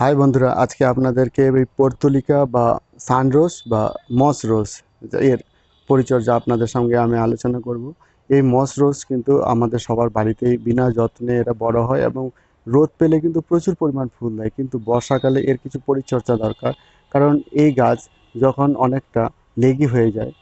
high বন্ধুরা আজকে আপনাদেরকে এই পর্তুলিকা বা সানরোস বা মস রোস এর পরিচর্যা আপনাদের সঙ্গে আমি আলোচনা করব এই মস রোস কিন্তু আমাদের সবার বাড়িতেই বিনা যত্নে এটা বড় হয় এবং রোদ পেলে কিন্তু প্রচুর পরিমাণ ফুল দেয় কিন্তু বর্ষাকালে এর কিছু পরিচর্যা দরকার কারণ এই গাছ যখন অনেকটা লেগি হয়ে যায়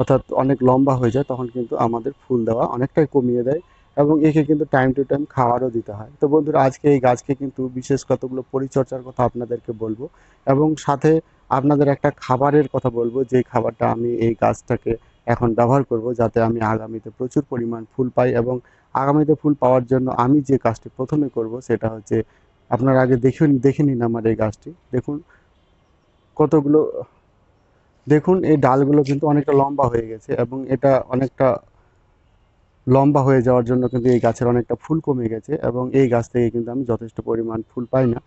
অর্থাৎ অনেক লম্বা হয়ে যায় তখন কিন্তু আমাদের ফুল দেওয়া অনেকটাই কমিয়ে দেয় এবং একে কিন্তু টাইম টু টাইম খাওয়ারও দিতে হয় তো বন্ধুরা আজকে এই গাছকে কিন্তু বিশেষ কতগুলো পরিচর্যার কথা আপনাদেরকে বলবো এবং সাথে আপনাদের একটা খাবারের কথা বলবো যে খাবারটা আমি এই গাছটাকে এখন ব্যবহার করব যাতে আমি আগামীতে প্রচুর পরিমাণ ফুল পাই এবং আগামীতে ফুল পাওয়ার জন্য আমি যে গাছটি প্রথমে করব সেটা হচ্ছে আপনারা আগে দেখে দেখে নিন আমার এই গাছটি দেখুন কতগুলো দেখুন এই ডালগুলো কিন্তু অনেকটা লম্বা হয়ে গেছে এবং এটা অনেকটা লম্বা হয়ে যাওয়ার জন্য কিন্তু এই গাছের অনেকটা ফুল কমে গেছে এবং এই গাছ থেকে কিন্তু আমি যথেষ্ট পরিমাণ ফুল পাই না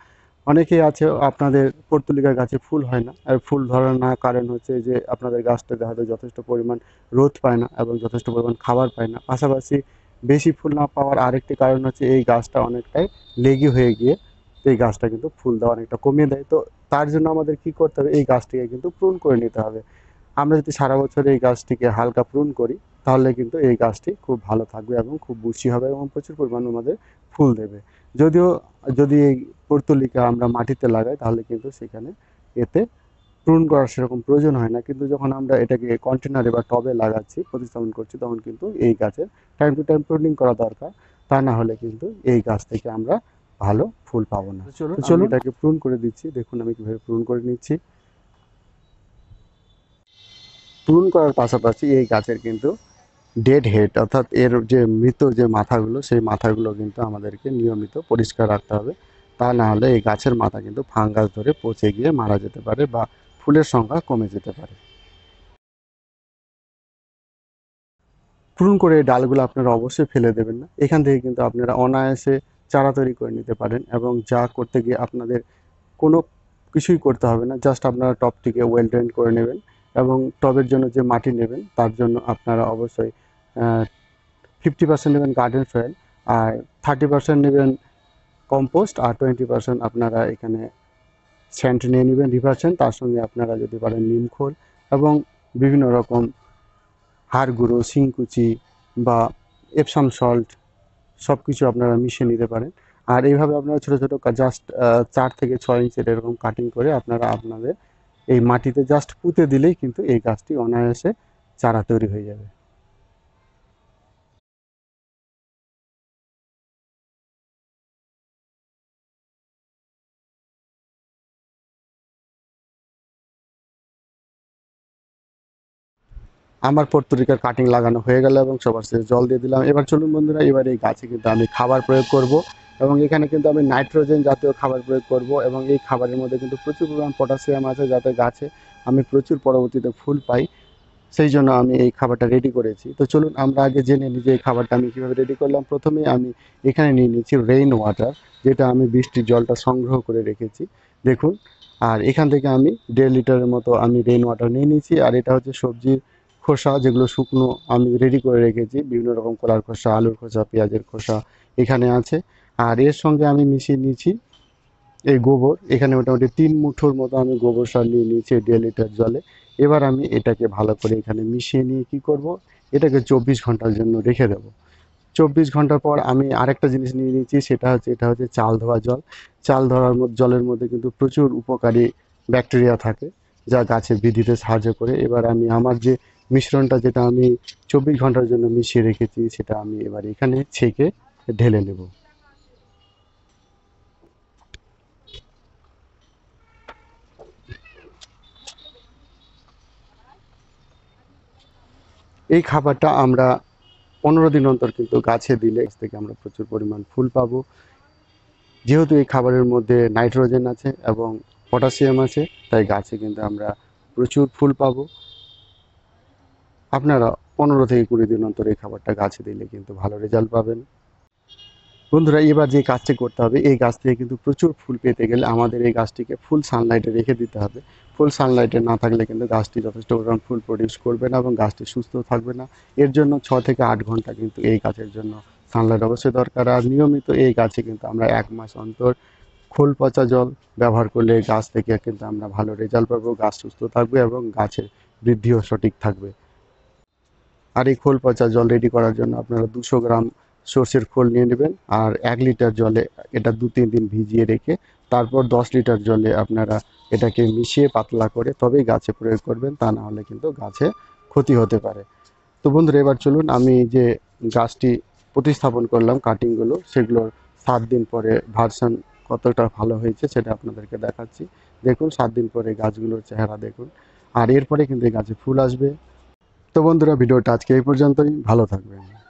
অনেকেই আছে আপনাদের পর্তুলিকা গাছে ফুল হয় না আর ফুল ধরার না কারণ হচ্ছে যে আপনাদের গাছটা দেখা যায় যথেষ্ট পরিমাণ রোদ পায় না এবং যথেষ্ট পরিমাণ খাবার পায় না পাশাপাশি বেশি ফুল না পাওয়ার আরেকটি কারণ হচ্ছে এই গাছটা অনেকটাই লেগি হয়ে গিয়ে এই গাছটা কিন্তু ফুল দেওয়া অনেকটা কমিয়ে দেয় তো তার জন্য আমাদের কি করতে হবে এই গাছটিকে কিন্তু প্রুন করে নিতে হবে আমরা যদি সারা বছর এই গাছটিকে হালকা প্রুন করি তাহলে কিন্তু এই গাছটি খুব ভালো থাকবে এবং খুব বুঝি হবে এবং প্রচুর পরিমাণ আমাদের ফুল দেবে যদিও যদি এই পর্তুলিকা আমরা মাটিতে লাগাই তাহলে কিন্তু সেখানে এতে প্রুন করার সেরকম প্রয়োজন হয় না কিন্তু যখন আমরা এটাকে কন্টেনারে বা টবে লাগাচ্ছি প্রতিস্থাপন করছি তখন কিন্তু এই গাছের টাইম টু টাইম প্রুনিং করা দরকার তা না হলে কিন্তু এই গাছ থেকে আমরা ভালো ফুল পাবো না চলুন চলুন এটাকে প্রুন করে দিচ্ছি দেখুন আমি কীভাবে প্রুন করে নিচ্ছি প্রুন করার পাশাপাশি এই গাছের কিন্তু ডেড হেড অর্থাৎ এর যে মৃত যে মাথাগুলো সেই মাথাগুলো কিন্তু আমাদেরকে নিয়মিত পরিষ্কার রাখতে হবে তা না হলে এই গাছের মাথা কিন্তু ফাঙ্গাস ধরে পচে গিয়ে মারা যেতে পারে বা ফুলের সংখ্যা কমে যেতে পারে পূরণ করে ডালগুলো আপনারা অবশ্যই ফেলে দেবেন না এখান থেকে কিন্তু আপনারা অনায়াসে চারা তৈরি করে নিতে পারেন এবং যা করতে গিয়ে আপনাদের কোনো কিছুই করতে হবে না জাস্ট আপনারা টপটিকে ওয়েল ড্রেন করে নেবেন এবং টবের জন্য যে মাটি নেবেন তার জন্য আপনারা অবশ্যই ফিফটি পার্সেন্ট নেবেন গার্ডেন সয়েল আর থার্টি পার্সেন্ট নেবেন কম্পোস্ট আর টোয়েন্টি পার্সেন্ট আপনারা এখানে স্যান্ড নিয়ে নেবেন রিভারসেন তার সঙ্গে আপনারা যদি পারেন নিমখোল এবং বিভিন্ন রকম হাড় গুঁড়ো শিংকুচি বা এপসাম সল্ট সব কিছু আপনারা মিশিয়ে নিতে পারেন আর এইভাবে আপনারা ছোটো ছোটো জাস্ট চার থেকে ছয় ইঞ্চের এরকম কাটিং করে আপনারা আপনাদের এই মাটিতে জাস্ট পুঁতে দিলেই কিন্তু এই গাছটি অনায়াসে চারা তৈরি হয়ে যাবে আমার পর্তুরিকার কাটিং লাগানো হয়ে গেল এবং সবার সাথে জল দিয়ে দিলাম এবার চলুন বন্ধুরা এবার এই গাছে কিন্তু আমি খাবার প্রয়োগ করব এবং এখানে কিন্তু আমি নাইট্রোজেন জাতীয় খাবার প্রয়োগ করব এবং এই খাবারের মধ্যে কিন্তু প্রচুর পরিমাণ পটাশিয়াম আছে যাতে গাছে আমি প্রচুর পরবর্তীতে ফুল পাই সেই জন্য আমি এই খাবারটা রেডি করেছি তো চলুন আমরা আগে জেনে নিই যে এই খাবারটা আমি কীভাবে রেডি করলাম প্রথমে আমি এখানে নিয়ে নিয়েছি রেইন ওয়াটার যেটা আমি বৃষ্টির জলটা সংগ্রহ করে রেখেছি দেখুন আর এখান থেকে আমি দেড় লিটারের মতো আমি রেইন ওয়াটার নিয়ে নিয়েছি আর এটা হচ্ছে সবজির খোসা যেগুলো শুকনো আমি রেডি করে রেখেছি বিভিন্ন রকম কলার খোসা আলুর খোসা পেঁয়াজের খোসা এখানে আছে আর এর সঙ্গে আমি মিশিয়ে নিয়েছি এই গোবর এখানে মোটামুটি তিন মুঠোর মতো আমি গোবর সার নিয়ে নিয়েছি দেড় লিটার জলে এবার আমি এটাকে ভালো করে এখানে মিশিয়ে নিয়ে কি করব এটাকে চব্বিশ ঘন্টার জন্য রেখে দেবো চব্বিশ ঘন্টা পর আমি আরেকটা জিনিস নিয়ে নিয়েছি সেটা হচ্ছে এটা হচ্ছে চাল ধোয়া জল চাল ধরার জলের মধ্যে কিন্তু প্রচুর উপকারী ব্যাকটেরিয়া থাকে যা গাছের বৃদ্ধিতে সাহায্য করে এবার আমি আমার যে মিশ্রণটা যেটা আমি চব্বিশ ঘন্টার জন্য মিশিয়ে রেখেছি সেটা আমি এবার এখানে ছেঁকে ঢেলে নেব এই খাবারটা আমরা পনেরো দিন অন্তর কিন্তু গাছে দিলে এর থেকে আমরা প্রচুর পরিমাণ ফুল পাবো যেহেতু এই খাবারের মধ্যে নাইট্রোজেন আছে এবং পটাশিয়াম আছে তাই গাছে কিন্তু আমরা প্রচুর ফুল পাবো আপনারা পনেরো থেকে কুড়ি দিন অন্তর এই খাবারটা গাছে দিলে কিন্তু ভালো রেজাল্ট পাবেন বন্ধুরা এবার যে কাজটি করতে হবে এই গাছ থেকে কিন্তু প্রচুর ফুল পেতে গেলে আমাদের এই গাছটিকে ফুল সানলাইটে রেখে দিতে হবে ফুল সানলাইটে না থাকলে কিন্তু গাছটি যথেষ্ট পরিমাণ ফুল প্রডিউস করবে না এবং গাছটি সুস্থ থাকবে না এর জন্য ছ থেকে আট ঘন্টা কিন্তু এই গাছের জন্য সানলাইট অবশ্যই দরকার আর নিয়মিত এই গাছে কিন্তু আমরা এক মাস অন্তর খোল পচা জল ব্যবহার করলে গাছ থেকে কিন্তু আমরা ভালো রেজাল্ট পাবো গাছ সুস্থ থাকবে এবং গাছের বৃদ্ধিও সঠিক থাকবে আর এই খোল পচা জল রেডি করার জন্য আপনারা দুশো গ্রাম সর্ষের খোল নিয়ে নেবেন আর এক লিটার জলে এটা দু তিন দিন ভিজিয়ে রেখে তারপর দশ লিটার জলে আপনারা এটাকে মিশিয়ে পাতলা করে তবেই গাছে প্রয়োগ করবেন তা না হলে কিন্তু গাছে ক্ষতি হতে পারে তো বন্ধুরা এবার চলুন আমি যে গাছটি প্রতিস্থাপন করলাম কাটিংগুলো সেগুলোর সাত দিন পরে ভার্সন কতটা ভালো হয়েছে সেটা আপনাদেরকে দেখাচ্ছি দেখুন সাত দিন পরে গাছগুলোর চেহারা দেখুন আর এরপরে কিন্তু গাছে ফুল আসবে তো বন্ধুরা ভিডিওটা আজকে এই পর্যন্তই ভালো থাকবেন